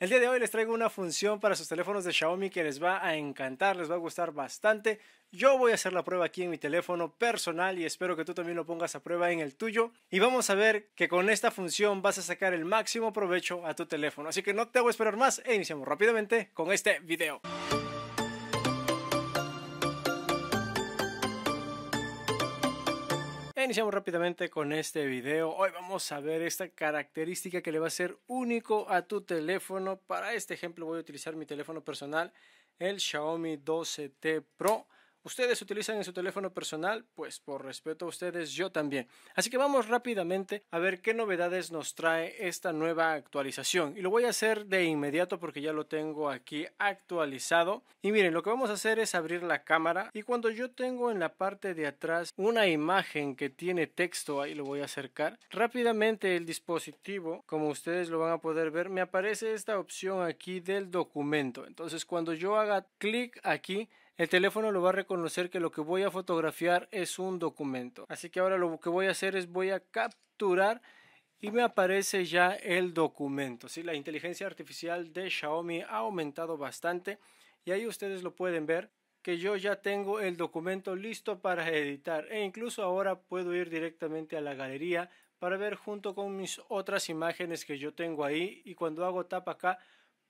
El día de hoy les traigo una función para sus teléfonos de Xiaomi que les va a encantar, les va a gustar bastante. Yo voy a hacer la prueba aquí en mi teléfono personal y espero que tú también lo pongas a prueba en el tuyo. Y vamos a ver que con esta función vas a sacar el máximo provecho a tu teléfono. Así que no te voy a esperar más e iniciamos rápidamente con este video. Iniciamos rápidamente con este video. Hoy vamos a ver esta característica que le va a ser único a tu teléfono. Para este ejemplo voy a utilizar mi teléfono personal, el Xiaomi 12T Pro ustedes utilizan en su teléfono personal, pues por respeto a ustedes yo también. Así que vamos rápidamente a ver qué novedades nos trae esta nueva actualización. Y lo voy a hacer de inmediato porque ya lo tengo aquí actualizado. Y miren, lo que vamos a hacer es abrir la cámara y cuando yo tengo en la parte de atrás una imagen que tiene texto, ahí lo voy a acercar. Rápidamente el dispositivo, como ustedes lo van a poder ver, me aparece esta opción aquí del documento. Entonces cuando yo haga clic aquí, el teléfono lo va a reconocer que lo que voy a fotografiar es un documento. Así que ahora lo que voy a hacer es voy a capturar y me aparece ya el documento. ¿sí? La inteligencia artificial de Xiaomi ha aumentado bastante y ahí ustedes lo pueden ver que yo ya tengo el documento listo para editar e incluso ahora puedo ir directamente a la galería para ver junto con mis otras imágenes que yo tengo ahí y cuando hago tap acá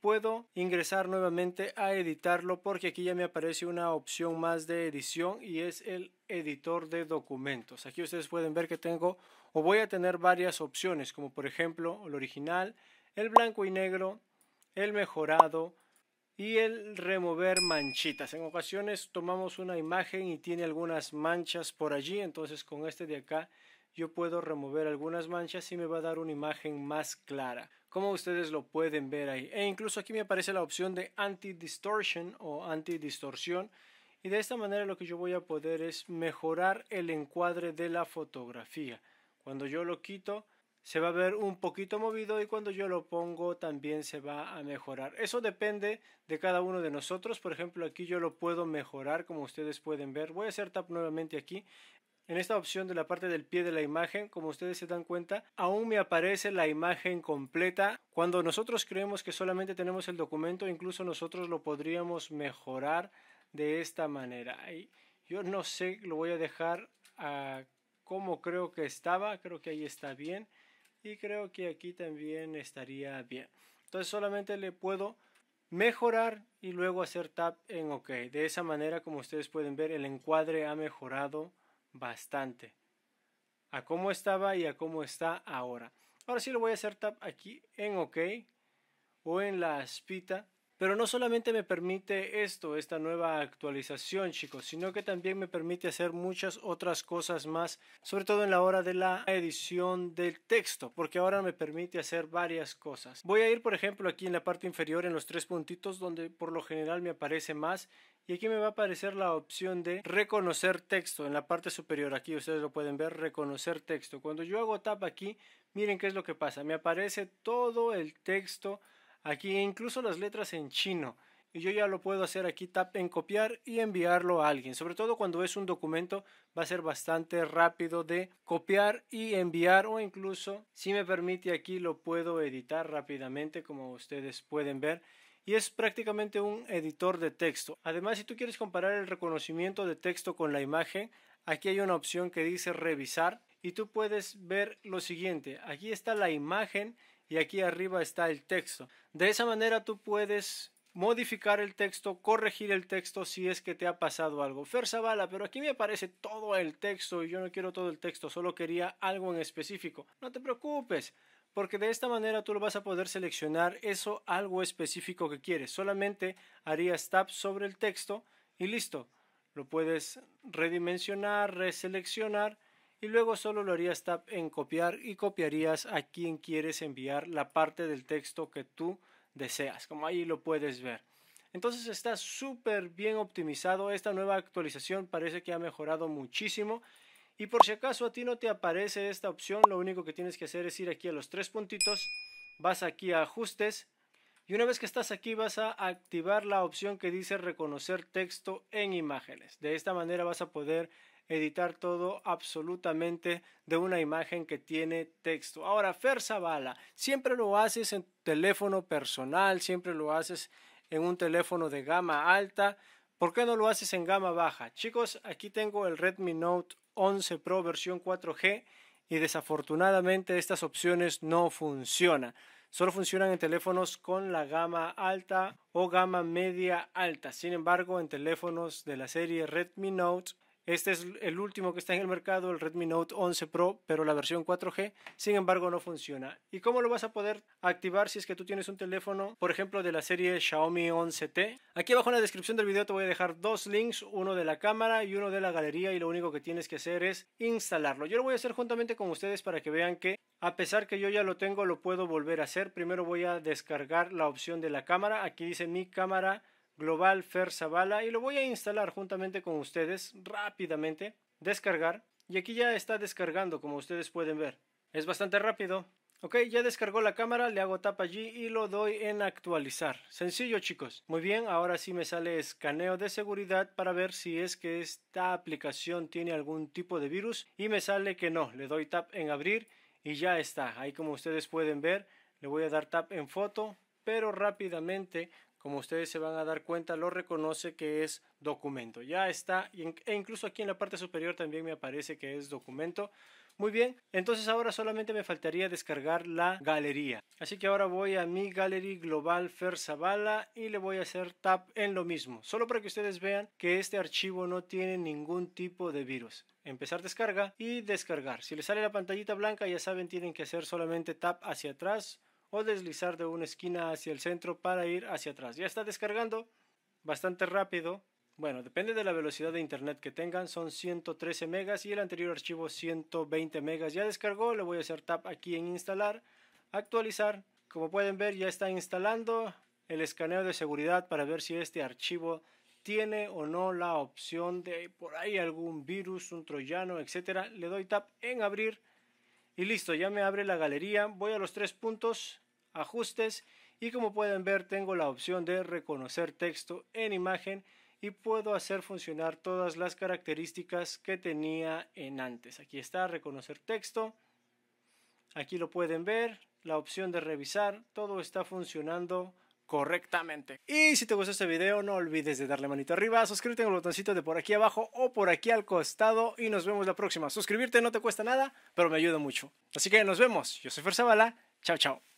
puedo ingresar nuevamente a editarlo porque aquí ya me aparece una opción más de edición y es el editor de documentos. Aquí ustedes pueden ver que tengo o voy a tener varias opciones como por ejemplo el original, el blanco y negro, el mejorado y el remover manchitas. En ocasiones tomamos una imagen y tiene algunas manchas por allí, entonces con este de acá yo puedo remover algunas manchas y me va a dar una imagen más clara como ustedes lo pueden ver ahí e incluso aquí me aparece la opción de anti distortion o anti distorsión y de esta manera lo que yo voy a poder es mejorar el encuadre de la fotografía cuando yo lo quito se va a ver un poquito movido y cuando yo lo pongo también se va a mejorar. Eso depende de cada uno de nosotros. Por ejemplo, aquí yo lo puedo mejorar como ustedes pueden ver. Voy a hacer tap nuevamente aquí en esta opción de la parte del pie de la imagen, como ustedes se dan cuenta, aún me aparece la imagen completa. Cuando nosotros creemos que solamente tenemos el documento, incluso nosotros lo podríamos mejorar de esta manera. Yo no sé, lo voy a dejar como creo que estaba, creo que ahí está bien y creo que aquí también estaría bien. Entonces solamente le puedo mejorar y luego hacer tap en OK. De esa manera, como ustedes pueden ver, el encuadre ha mejorado bastante a cómo estaba y a cómo está ahora. Ahora sí lo voy a hacer tap aquí en OK o en la aspita pero no solamente me permite esto, esta nueva actualización, chicos, sino que también me permite hacer muchas otras cosas más, sobre todo en la hora de la edición del texto, porque ahora me permite hacer varias cosas. Voy a ir, por ejemplo, aquí en la parte inferior, en los tres puntitos, donde por lo general me aparece más, y aquí me va a aparecer la opción de reconocer texto en la parte superior. Aquí ustedes lo pueden ver, reconocer texto. Cuando yo hago tap aquí, miren qué es lo que pasa. Me aparece todo el texto Aquí incluso las letras en chino. Y yo ya lo puedo hacer aquí tap en copiar y enviarlo a alguien. Sobre todo cuando es un documento va a ser bastante rápido de copiar y enviar o incluso si me permite aquí lo puedo editar rápidamente como ustedes pueden ver y es prácticamente un editor de texto. Además, si tú quieres comparar el reconocimiento de texto con la imagen, aquí hay una opción que dice revisar y tú puedes ver lo siguiente. Aquí está la imagen y aquí arriba está el texto. De esa manera tú puedes modificar el texto, corregir el texto si es que te ha pasado algo. Fer Zavala, pero aquí me aparece todo el texto y yo no quiero todo el texto, solo quería algo en específico. No te preocupes, porque de esta manera tú lo vas a poder seleccionar eso algo específico que quieres. Solamente harías tap sobre el texto y listo. Lo puedes redimensionar, reseleccionar y luego solo lo harías tap en copiar y copiarías a quien quieres enviar la parte del texto que tú deseas, como ahí lo puedes ver. Entonces está súper bien optimizado, esta nueva actualización parece que ha mejorado muchísimo y por si acaso a ti no te aparece esta opción, lo único que tienes que hacer es ir aquí a los tres puntitos, vas aquí a ajustes y una vez que estás aquí vas a activar la opción que dice reconocer texto en imágenes. De esta manera vas a poder editar todo absolutamente de una imagen que tiene texto. Ahora, Fer Zavala, siempre lo haces en teléfono personal, siempre lo haces en un teléfono de gama alta. ¿Por qué no lo haces en gama baja? Chicos, aquí tengo el Redmi Note 11 Pro versión 4G y desafortunadamente estas opciones no funcionan. Solo funcionan en teléfonos con la gama alta o gama media alta. Sin embargo, en teléfonos de la serie Redmi Note este es el último que está en el mercado, el Redmi Note 11 Pro, pero la versión 4G, sin embargo no funciona. ¿Y cómo lo vas a poder activar si es que tú tienes un teléfono, por ejemplo, de la serie Xiaomi 11T? Aquí abajo en la descripción del video te voy a dejar dos links, uno de la cámara y uno de la galería y lo único que tienes que hacer es instalarlo. Yo lo voy a hacer juntamente con ustedes para que vean que a pesar que yo ya lo tengo, lo puedo volver a hacer. Primero voy a descargar la opción de la cámara. Aquí dice mi cámara global Fer Zavala y lo voy a instalar juntamente con ustedes rápidamente, descargar y aquí ya está descargando como ustedes pueden ver. Es bastante rápido. Ok, ya descargó la cámara, le hago tap allí y lo doy en actualizar. Sencillo chicos. Muy bien, ahora sí me sale escaneo de seguridad para ver si es que esta aplicación tiene algún tipo de virus y me sale que no. Le doy tap en abrir y ya está. Ahí como ustedes pueden ver, le voy a dar tap en foto, pero rápidamente como ustedes se van a dar cuenta, lo reconoce que es documento. Ya está, e incluso aquí en la parte superior también me aparece que es documento. Muy bien, entonces ahora solamente me faltaría descargar la galería. Así que ahora voy a mi Gallery Global Fersabala y le voy a hacer tap en lo mismo. Solo para que ustedes vean que este archivo no tiene ningún tipo de virus. Empezar descarga y descargar. Si le sale la pantallita blanca ya saben tienen que hacer solamente tap hacia atrás o deslizar de una esquina hacia el centro para ir hacia atrás. Ya está descargando bastante rápido. Bueno, depende de la velocidad de internet que tengan, son 113 megas y el anterior archivo 120 megas. Ya descargó, le voy a hacer tap aquí en instalar, actualizar. Como pueden ver, ya está instalando el escaneo de seguridad para ver si este archivo tiene o no la opción de por ahí algún virus, un troyano, etcétera. Le doy tap en abrir y listo, ya me abre la galería, voy a los tres puntos, ajustes y como pueden ver tengo la opción de reconocer texto en imagen y puedo hacer funcionar todas las características que tenía en antes. Aquí está, reconocer texto. Aquí lo pueden ver, la opción de revisar, todo está funcionando correctamente. Y si te gustó este video, no olvides de darle manito arriba, suscríbete en el botoncito de por aquí abajo o por aquí al costado y nos vemos la próxima. Suscribirte no te cuesta nada, pero me ayuda mucho. Así que nos vemos. Yo soy Ferzabala. Chao, chao.